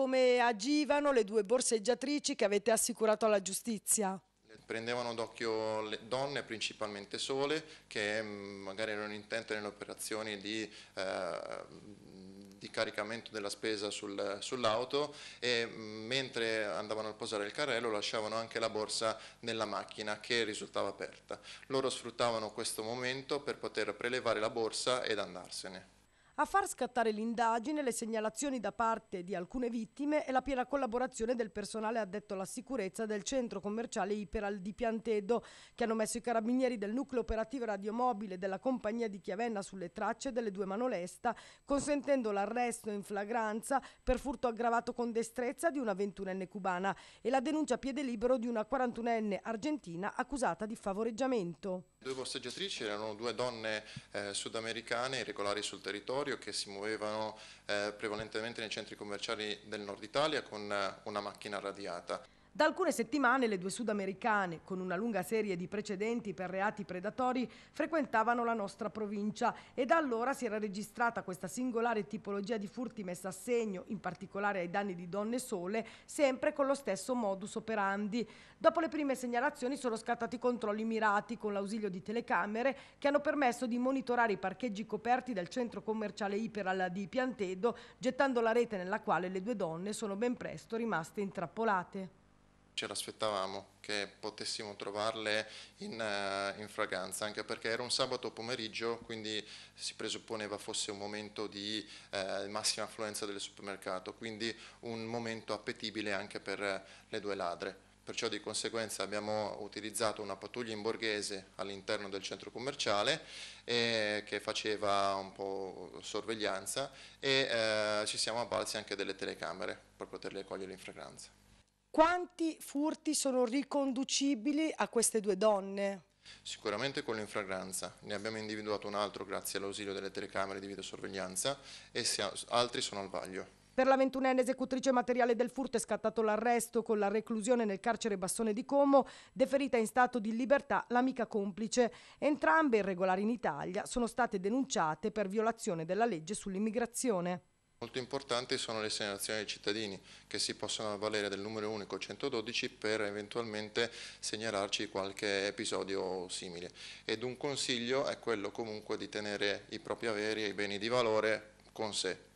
come agivano le due borseggiatrici che avete assicurato alla giustizia? prendevano d'occhio le donne, principalmente sole, che mm, magari erano intente nelle operazioni di, eh, di caricamento della spesa sul, sull'auto e mm, mentre andavano a posare il carrello lasciavano anche la borsa nella macchina che risultava aperta. Loro sfruttavano questo momento per poter prelevare la borsa ed andarsene. A far scattare l'indagine, le segnalazioni da parte di alcune vittime e la piena collaborazione del personale addetto alla sicurezza del centro commerciale Iperal di Piantedo, che hanno messo i carabinieri del nucleo operativo radiomobile della compagnia di Chiavenna sulle tracce delle due manolesta, consentendo l'arresto in flagranza per furto aggravato con destrezza di una 21enne cubana e la denuncia a piede libero di una 41enne argentina accusata di favoreggiamento. Due posteggiatrici erano due donne eh, sudamericane irregolari sul territorio laboratorio che si muovevano eh, prevalentemente nei centri commerciali del nord Italia con eh, una macchina radiata. Da alcune settimane le due sudamericane, con una lunga serie di precedenti per reati predatori, frequentavano la nostra provincia e da allora si era registrata questa singolare tipologia di furti messa a segno, in particolare ai danni di donne sole, sempre con lo stesso modus operandi. Dopo le prime segnalazioni sono scattati controlli mirati con l'ausilio di telecamere che hanno permesso di monitorare i parcheggi coperti del centro commerciale Iperal di Piantedo, gettando la rete nella quale le due donne sono ben presto rimaste intrappolate ce l'aspettavamo che potessimo trovarle in, uh, in, fragranza, anche perché era un sabato pomeriggio, quindi si presupponeva fosse un momento di uh, massima affluenza del supermercato, quindi un momento appetibile anche per eh, le due ladre. Perciò di conseguenza abbiamo utilizzato una pattuglia in borghese all'interno del centro commerciale eh, che faceva un po' sorveglianza e ci siamo avvalsi anche delle telecamere per poterle cogliere in fragranza. Quanti furti sono riconducibili a queste due donne? Sicuramente con l'infragranza, ne abbiamo individuato un altro grazie all'ausilio delle telecamere di videosorveglianza e altri sono al vaglio. Per la ventunenne esecutrice materiale del furto è scattato l'arresto con la reclusione nel carcere Bassone di Como, deferita in stato di libertà l'amica complice. Entrambe irregolari in Italia sono state denunciate per violazione della legge sull'immigrazione. Molto importanti sono le segnalazioni dei cittadini che si possono avvalere del numero unico 112 per eventualmente segnalarci qualche episodio simile ed un consiglio è quello comunque di tenere i propri averi e i beni di valore con sé